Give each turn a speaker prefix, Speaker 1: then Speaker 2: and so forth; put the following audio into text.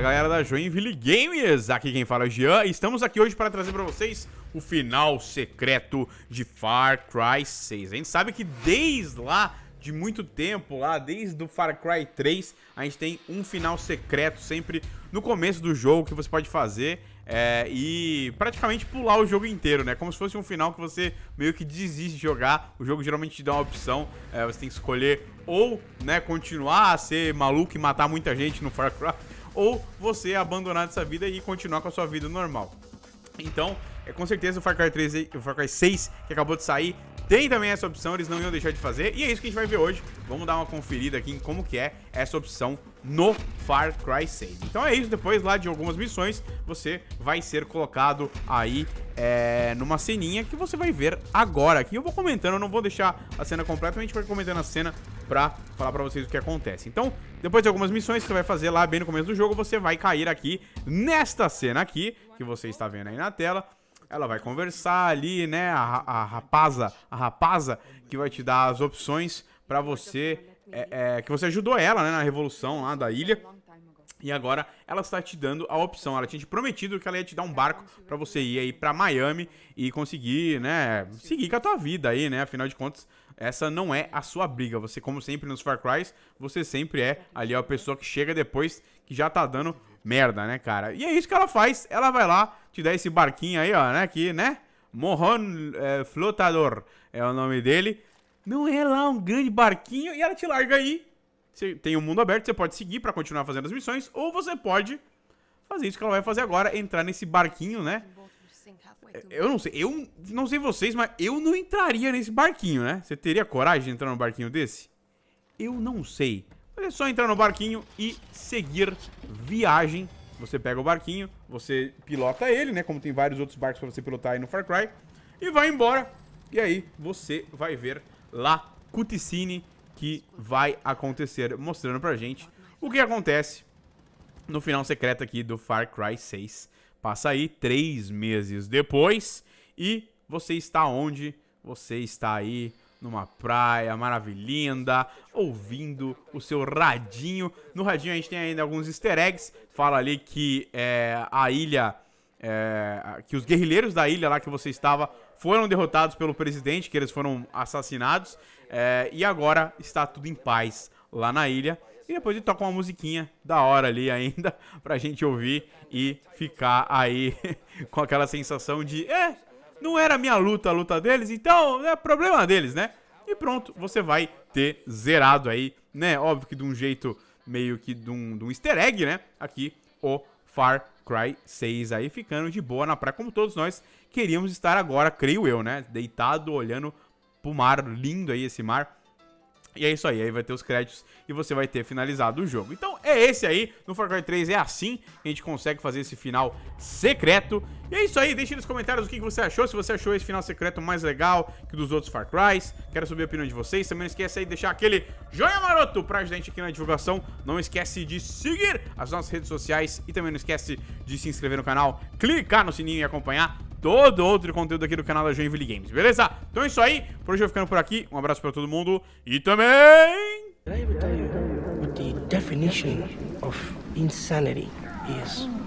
Speaker 1: Fala galera da Joinville Games, aqui quem fala é o Jean estamos aqui hoje para trazer para vocês o final secreto de Far Cry 6. A gente sabe que desde lá, de muito tempo lá, desde o Far Cry 3, a gente tem um final secreto sempre no começo do jogo que você pode fazer é, e praticamente pular o jogo inteiro, né? Como se fosse um final que você meio que desiste de jogar. O jogo geralmente te dá uma opção, é, você tem que escolher ou né, continuar a ser maluco e matar muita gente no Far Cry ou você é abandonar essa vida e continuar com a sua vida normal. Então, é com certeza o Far Cry 3, o Far Cry 6, que acabou de sair, tem também essa opção, eles não iam deixar de fazer. E é isso que a gente vai ver hoje. Vamos dar uma conferida aqui em como que é essa opção no Far Cry 6. Então é isso, depois lá de algumas missões, você vai ser colocado aí é, numa ceninha que você vai ver agora. Aqui eu vou comentando, eu não vou deixar a cena completamente vou comentando a cena pra falar pra vocês o que acontece. Então, depois de algumas missões que você vai fazer lá bem no começo do jogo, você vai cair aqui nesta cena aqui, que você está vendo aí na tela, ela vai conversar ali, né? A, a rapaza, a rapaza que vai te dar as opções para você, é, é, que você ajudou ela, né? Na revolução lá da ilha. E agora ela está te dando a opção. Ela tinha te prometido que ela ia te dar um barco para você ir aí para Miami e conseguir, né, seguir com a tua vida aí, né? Afinal de contas, essa não é a sua briga. Você, como sempre nos Far Cry, você sempre é ali a pessoa que chega depois que já tá dando merda, né, cara? E é isso que ela faz. Ela vai lá, te dá esse barquinho aí, ó, né? Aqui, né? Morron é, Flotador é o nome dele. Não é lá um grande barquinho e ela te larga aí. Você tem o um mundo aberto, você pode seguir para continuar fazendo as missões, ou você pode fazer isso que ela vai fazer agora, entrar nesse barquinho, né? Eu não sei, eu não sei vocês, mas eu não entraria nesse barquinho, né? Você teria coragem de entrar num barquinho desse? Eu não sei. Mas é só entrar no barquinho e seguir viagem. Você pega o barquinho, você pilota ele, né? Como tem vários outros barcos pra você pilotar aí no Far Cry. E vai embora. E aí você vai ver lá cutscene que vai acontecer. Mostrando pra gente o que acontece no final secreto aqui do Far Cry 6. Passa aí três meses depois. E você está onde? Você está aí numa praia maravilhinda, ouvindo o seu radinho. No radinho a gente tem ainda alguns easter eggs. Fala ali que é, a ilha. É, que os guerrilheiros da ilha lá que você estava foram derrotados pelo presidente, que eles foram assassinados. É, e agora está tudo em paz lá na ilha. E depois ele toca uma musiquinha da hora ali ainda pra gente ouvir e ficar aí com aquela sensação de, é, não era minha luta a luta deles, então é problema deles, né? E pronto, você vai ter zerado aí, né? Óbvio que de um jeito meio que de um, de um easter egg, né? Aqui o Far Cry 6 aí ficando de boa na praia, como todos nós queríamos estar agora, creio eu, né? Deitado, olhando pro mar, lindo aí esse mar. E é isso aí, aí vai ter os créditos e você vai ter finalizado o jogo. Então é esse aí, no Far Cry 3 é assim que a gente consegue fazer esse final secreto. E é isso aí, deixe nos comentários o que você achou, se você achou esse final secreto mais legal que dos outros Far Crys. Quero saber a opinião de vocês, também não esquece aí de deixar aquele joinha maroto pra ajudar a gente aqui na divulgação. Não esquece de seguir as nossas redes sociais e também não esquece de se inscrever no canal, clicar no sininho e acompanhar todo outro conteúdo aqui do canal da Joinville Games, beleza? Então é isso aí, por hoje eu ficando por aqui, um abraço pra todo mundo e também... But the definition of insanity is...